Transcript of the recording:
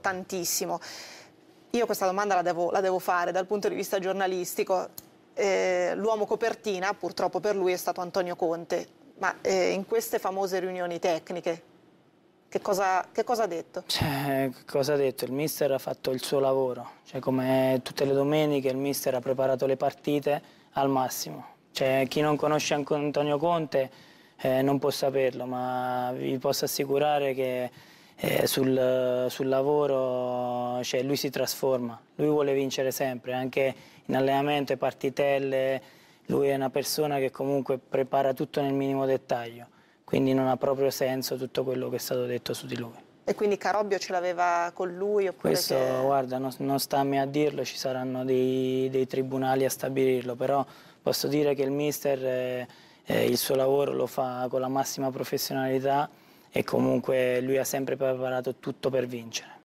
tantissimo. Io questa domanda la devo, la devo fare dal punto di vista giornalistico. Eh, l'uomo copertina purtroppo per lui è stato Antonio Conte, ma eh, in queste famose riunioni tecniche che cosa, che cosa, ha detto? Cioè, cosa ha detto? Il mister ha fatto il suo lavoro, cioè, come tutte le domeniche il mister ha preparato le partite al massimo. Cioè, chi non conosce Antonio Conte eh, non può saperlo, ma vi posso assicurare che eh, sul, sul, lavoro cioè, lui si trasforma, lui vuole vincere sempre, anche in allenamento e partitelle, lui è una persona che comunque prepara tutto nel minimo dettaglio, quindi non ha proprio senso tutto quello che è stato detto su di lui. E quindi Carobbio ce l'aveva con lui? Questo, che... guarda, non, non, sta a me a dirlo, ci saranno dei, dei, tribunali a stabilirlo, però posso dire che il mister eh, eh il suo lavoro lo fa con la massima professionalità e comunque lui ha sempre preparato tutto per vincere.